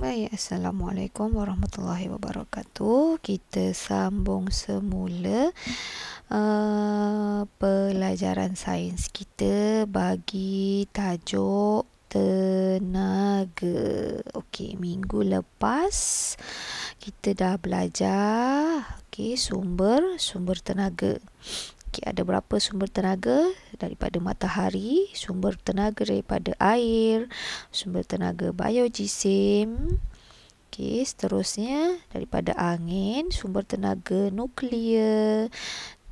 Baik, Assalamualaikum Warahmatullahi Wabarakatuh Kita sambung semula uh, Pelajaran sains kita Bagi tajuk tenaga Okey, minggu lepas Kita dah belajar Okey, sumber Sumber tenaga Okay, ada berapa sumber tenaga daripada matahari, sumber tenaga daripada air, sumber tenaga biojisim. Okey, seterusnya daripada angin, sumber tenaga nuklear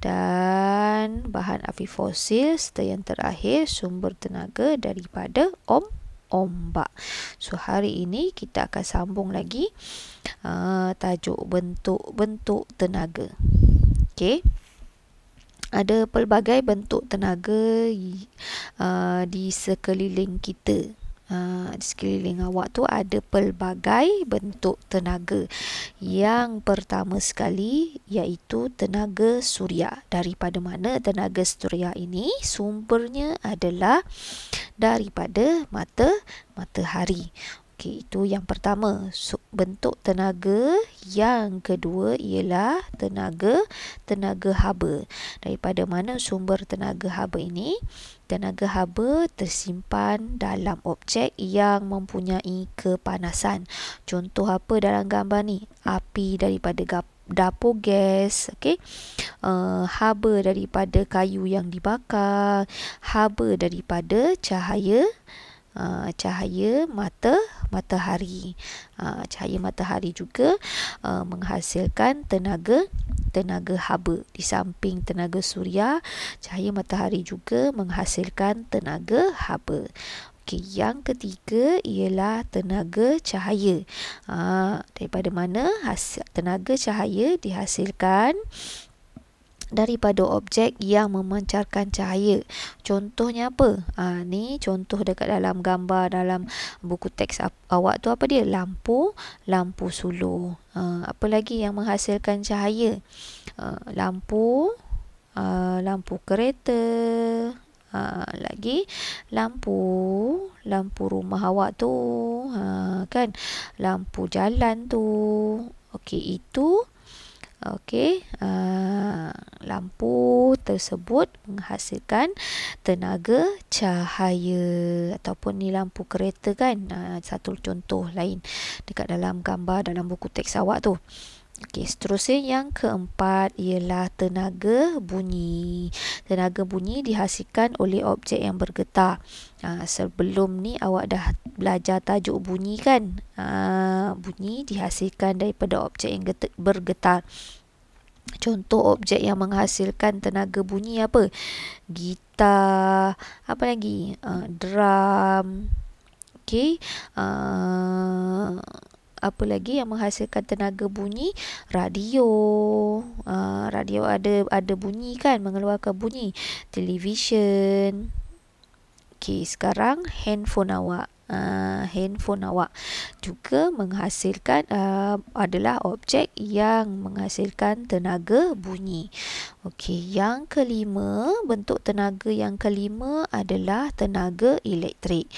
dan bahan api fosil serta yang terakhir sumber tenaga daripada om ombak. So hari ini kita akan sambung lagi uh, tajuk bentuk-bentuk tenaga. Okey ada pelbagai bentuk tenaga uh, di sekeliling kita. Uh, di sekeliling awak tu ada pelbagai bentuk tenaga. Yang pertama sekali iaitu tenaga suria. Daripada mana tenaga suria ini? Sumbernya adalah daripada mata matahari. Okey, itu yang pertama bentuk tenaga, yang kedua ialah tenaga tenaga haba. Daripada mana sumber tenaga haba ini? Tenaga haba tersimpan dalam objek yang mempunyai kepanasan. Contoh apa dalam gambar ni? Api daripada dapur gas, okey. Uh, haba daripada kayu yang dibakar, haba daripada cahaya Ah, cahaya mata matahari. Uh, cahaya matahari juga uh, menghasilkan tenaga tenaga haba. Di samping tenaga suria, cahaya matahari juga menghasilkan tenaga haba. Okay, yang ketiga ialah tenaga cahaya. Aa, daripada mana hasil, tenaga cahaya dihasilkan? daripada objek yang memancarkan cahaya. Contohnya apa? Ha, ni contoh dekat dalam gambar dalam buku teks awak tu apa dia? Lampu, lampu suluh. Ha, apa lagi yang menghasilkan cahaya? Ha, lampu, ha, lampu kereta. Ha, lagi lampu lampu rumah awak tu ha, kan lampu jalan tu okey itu Okey, uh, lampu tersebut menghasilkan tenaga cahaya ataupun ni lampu kereta kan. Uh, satu contoh lain dekat dalam gambar dalam buku teks awak tu. Okey, seterusnya yang keempat ialah tenaga bunyi. Tenaga bunyi dihasilkan oleh objek yang bergetar. Ha, sebelum ni awak dah belajar tajuk bunyi kan? Ha, bunyi dihasilkan daripada objek yang getar. bergetar. Contoh objek yang menghasilkan tenaga bunyi apa? Gitar, apa lagi? Ha, drum. Okey. Uh, apa lagi yang menghasilkan tenaga bunyi radio uh, radio ada ada bunyi kan mengeluarkan bunyi television okey sekarang handphone awak uh, handphone awak juga menghasilkan uh, adalah objek yang menghasilkan tenaga bunyi. Okey, yang kelima, bentuk tenaga yang kelima adalah tenaga elektrik.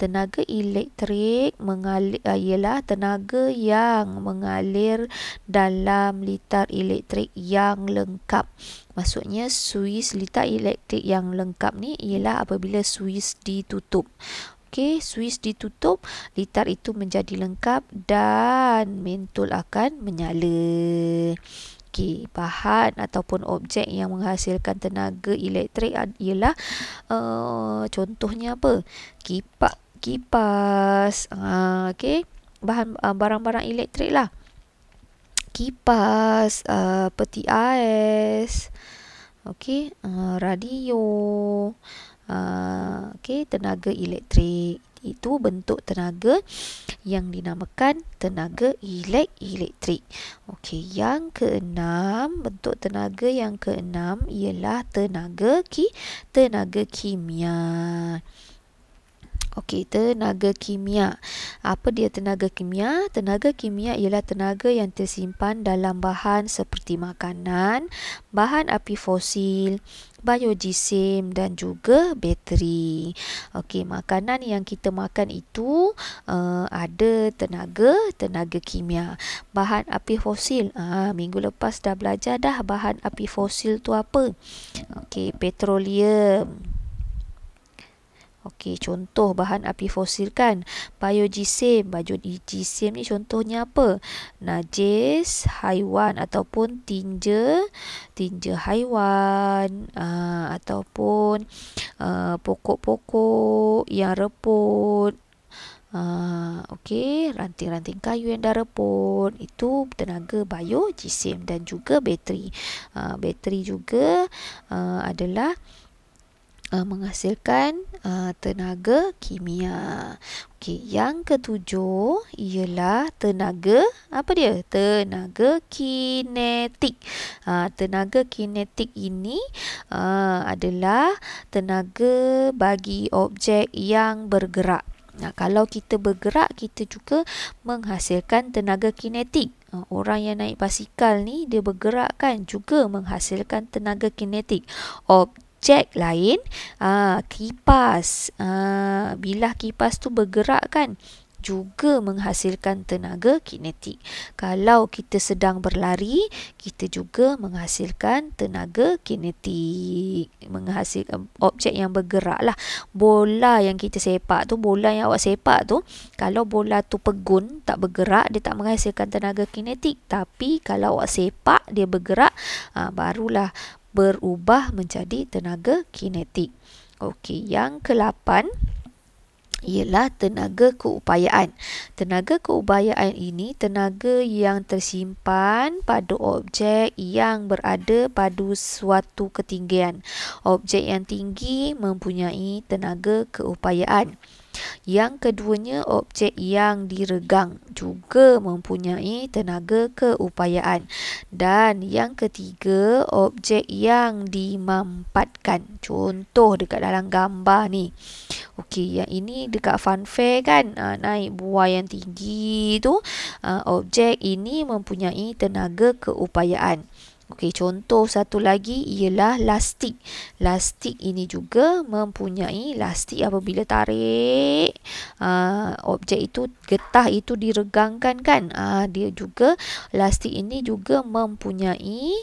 Tenaga elektrik mengalir uh, ialah tenaga yang mengalir dalam litar elektrik yang lengkap. Maksudnya suis litar elektrik yang lengkap ni ialah apabila suis ditutup okey suis ditutup litar itu menjadi lengkap dan mentol akan menyala okey bahan ataupun objek yang menghasilkan tenaga elektrik ialah uh, contohnya apa kipas kipas uh, okey bahan uh, barang-barang elektrik lah kipas uh, peti ais okey uh, radio uh, okay, tenaga elektrik itu bentuk tenaga yang dinamakan tenaga elek elektrik. Okey, yang keenam bentuk tenaga yang keenam ialah tenaga ki tenaga kimia. Okey, tenaga kimia. Apa dia tenaga kimia? Tenaga kimia ialah tenaga yang tersimpan dalam bahan seperti makanan, bahan api fosil, biojisim dan juga bateri. Okey, makanan yang kita makan itu uh, ada tenaga, tenaga kimia, bahan api fosil. Ah, minggu lepas dah belajar dah bahan api fosil tu apa? Okey, petroleum. Okey, contoh bahan api fosil kan. Biojisim. Biojisim ni contohnya apa? Najis, haiwan ataupun tinja. Tinja haiwan. Aa, ah, ataupun aa, ah, pokok-pokok yang reput. Ah, okey, ranting-ranting kayu yang dah reput. Itu tenaga biojisim dan juga bateri. Aa, bateri juga aa, adalah uh, menghasilkan uh, tenaga kimia. Okey, yang ketujuh ialah tenaga apa dia? Tenaga kinetik. Uh, tenaga kinetik ini uh, adalah tenaga bagi objek yang bergerak. Nah, kalau kita bergerak, kita juga menghasilkan tenaga kinetik. Uh, orang yang naik basikal ni, dia bergerak kan juga menghasilkan tenaga kinetik. Ob, objek lain aa, ah, kipas aa, ah, bilah kipas tu bergerak kan juga menghasilkan tenaga kinetik. Kalau kita sedang berlari, kita juga menghasilkan tenaga kinetik. Menghasilkan objek yang bergerak lah. Bola yang kita sepak tu, bola yang awak sepak tu, kalau bola tu pegun, tak bergerak, dia tak menghasilkan tenaga kinetik. Tapi kalau awak sepak, dia bergerak, ah, barulah berubah menjadi tenaga kinetik. Okey, yang ke-8 ialah tenaga keupayaan. Tenaga keupayaan ini tenaga yang tersimpan pada objek yang berada pada suatu ketinggian. Objek yang tinggi mempunyai tenaga keupayaan. Yang keduanya, objek yang diregang juga mempunyai tenaga keupayaan. Dan yang ketiga, objek yang dimampatkan. Contoh dekat dalam gambar ni. Okey, yang ini dekat funfair kan, ah, naik buah yang tinggi tu, ah, objek ini mempunyai tenaga keupayaan. Okey, contoh satu lagi ialah lastik. Lastik ini juga mempunyai lastik apabila tarik uh, objek itu getah itu diregangkan kan? uh, dia juga lastik ini juga mempunyai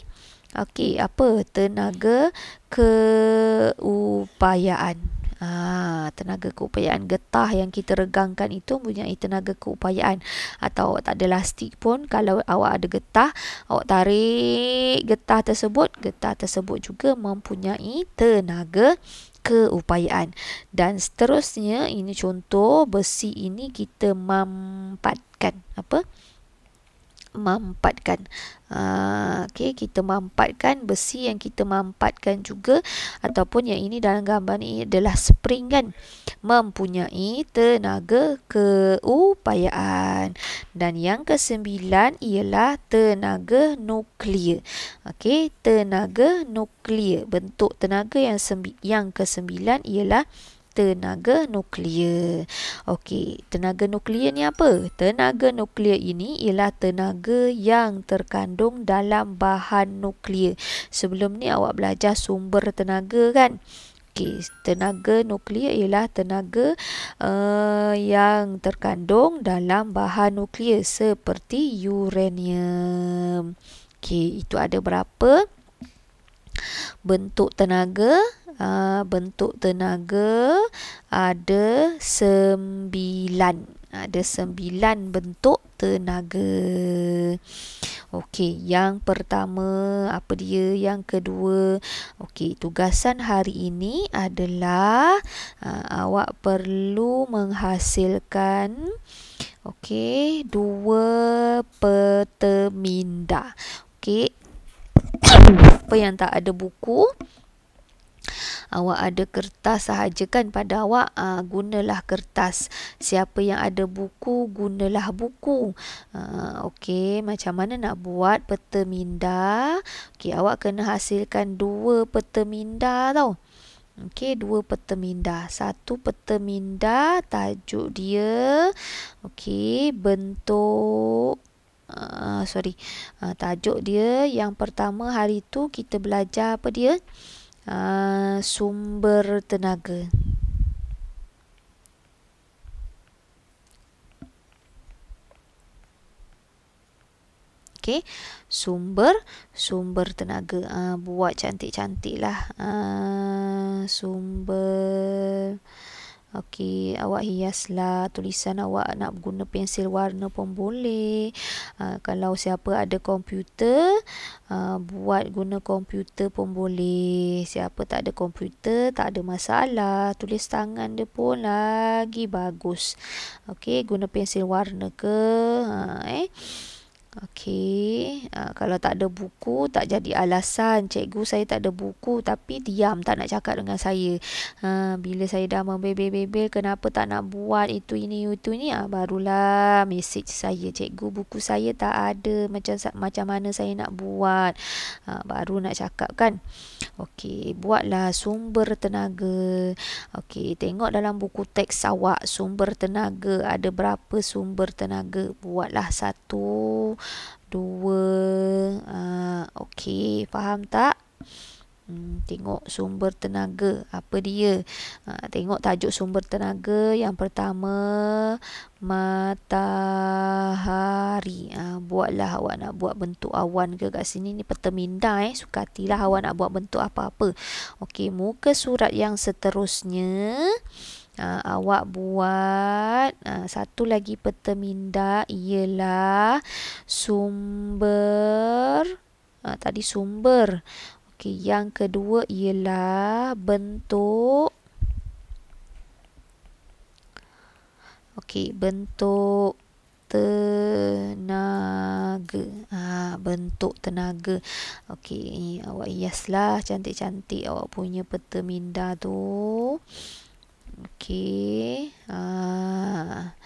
okey, apa? tenaga keupayaan. Ah, tenaga keupayaan getah yang kita regangkan itu mempunyai tenaga keupayaan atau awak tak ada elastik pun kalau awak ada getah, awak tarik getah tersebut, getah tersebut juga mempunyai tenaga keupayaan. Dan seterusnya ini contoh besi ini kita mampatkan apa? mampatkan. Uh, ah, okay, kita mampatkan besi yang kita mampatkan juga ataupun yang ini dalam gambar ni adalah spring kan mempunyai tenaga keupayaan dan yang kesembilan ialah tenaga nuklear okay tenaga nuklear bentuk tenaga yang sembi- yang kesembilan ialah tenaga nuklear. Okey, tenaga nuklear ni apa? Tenaga nuklear ini ialah tenaga yang terkandung dalam bahan nuklear. Sebelum ni awak belajar sumber tenaga kan? Okey, tenaga nuklear ialah tenaga uh, yang terkandung dalam bahan nuklear seperti uranium. Okey, itu ada berapa? Bentuk tenaga uh, Bentuk tenaga ada sembilan Ada sembilan bentuk tenaga Okey, yang pertama apa dia? Yang kedua, okey, tugasan hari ini adalah uh, awak perlu menghasilkan okey, dua peta Okey, apa yang tak ada buku awak ada kertas sahaja kan pada awak uh, gunalah kertas siapa yang ada buku gunalah buku uh, okey macam mana nak buat peta minda okey awak kena hasilkan dua peta minda tau okey dua peta minda satu peta minda tajuk dia okey bentuk uh, sorry uh, tajuk dia yang pertama hari tu kita belajar apa dia uh, sumber tenaga Okay. Sumber Sumber tenaga uh, Buat cantik-cantik lah uh, Sumber Okey, awak hiaslah tulisan awak nak guna pensil warna pun boleh. Uh, kalau siapa ada komputer, uh, buat guna komputer pun boleh. Siapa tak ada komputer, tak ada masalah. Tulis tangan dia pun lagi bagus. Okey, guna pensil warna ke? Uh, eh. Okey, uh, kalau tak ada buku tak jadi alasan cikgu saya tak ada buku tapi diam tak nak cakap dengan saya. Uh, bila saya dah membebel-bebel kenapa tak nak buat itu ini itu ni uh, ah, barulah mesej saya cikgu buku saya tak ada macam macam mana saya nak buat. Uh, baru nak cakap kan. Okey, buatlah sumber tenaga. Okey, tengok dalam buku teks awak sumber tenaga ada berapa sumber tenaga. Buatlah satu Dua uh, Okey faham tak hmm, Tengok sumber tenaga Apa dia uh, Tengok tajuk sumber tenaga Yang pertama Matahari uh, Buatlah awak nak buat bentuk awan ke kat sini Ni peta minda eh Suka hatilah awak nak buat bentuk apa-apa Okey muka surat yang seterusnya uh, awak buat uh, satu lagi peta minda ialah sumber uh, tadi sumber okey yang kedua ialah bentuk okey bentuk tenaga ha, bentuk tenaga okey awak hiaslah cantik-cantik awak punya peta minda tu Okey. Ha.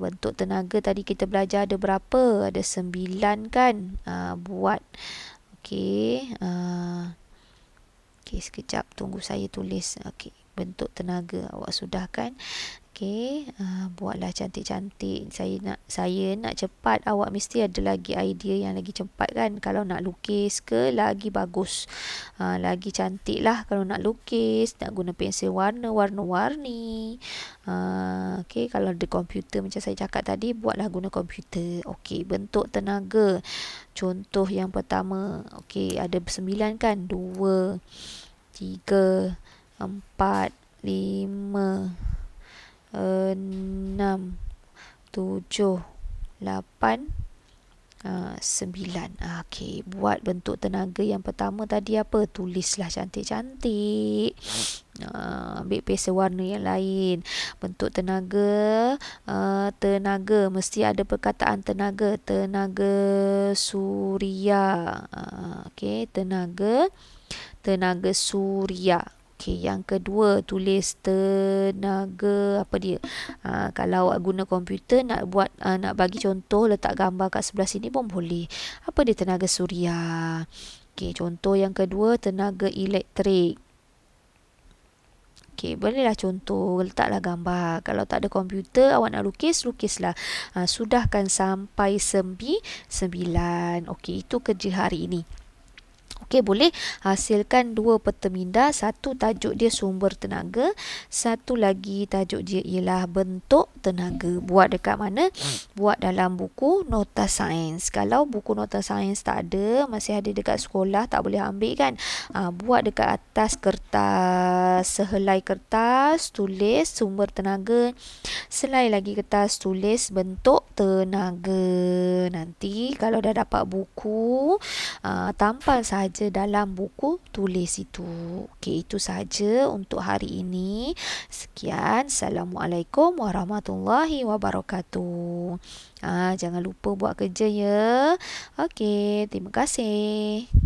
bentuk tenaga tadi kita belajar ada berapa? Ada sembilan kan? Ha, buat. Okey. Ha. Okey, sekejap tunggu saya tulis. Okey bentuk tenaga awak sudah kan Okay, uh, buatlah cantik-cantik. Saya nak saya nak cepat. Awak mesti ada lagi idea yang lagi cepat kan. Kalau nak lukis ke lagi bagus. Uh, lagi cantik lah kalau nak lukis. Nak guna pensel warna, warna-warni. Uh, okay, kalau ada komputer macam saya cakap tadi, buatlah guna komputer. Okay, bentuk tenaga. Contoh yang pertama. Okay, ada sembilan kan? Dua, tiga, empat empat, lima, enam, tujuh, lapan, ah, sembilan. Ah, okey, buat bentuk tenaga yang pertama tadi apa? Tulislah cantik-cantik. Uh, ambil pesa warna yang lain bentuk tenaga uh, tenaga mesti ada perkataan tenaga tenaga suria uh, okey tenaga tenaga suria Okey, yang kedua tulis tenaga apa dia? Ha, kalau awak guna komputer nak buat uh, nak bagi contoh letak gambar kat sebelah sini pun boleh. Apa dia tenaga suria? Okey, contoh yang kedua tenaga elektrik. Okey, bolehlah contoh letaklah gambar. Kalau tak ada komputer, awak nak lukis, lukislah. Ha, sudahkan sampai sembi, sembilan. Okey, itu kerja hari ini. Okey boleh hasilkan dua peta minda, satu tajuk dia sumber tenaga, satu lagi tajuk dia ialah bentuk tenaga. Buat dekat mana? Buat dalam buku nota sains. Kalau buku nota sains tak ada, masih ada dekat sekolah, tak boleh ambil kan? Ha, buat dekat atas kertas, sehelai kertas, tulis sumber tenaga, selai lagi kertas, tulis bentuk tenaga. Nanti kalau dah dapat buku, ha, ah, tampal sahaja saja dalam buku tulis itu. Okey, itu saja untuk hari ini. Sekian. Assalamualaikum warahmatullahi wabarakatuh. Ah, jangan lupa buat kerja ya. Okey, terima kasih.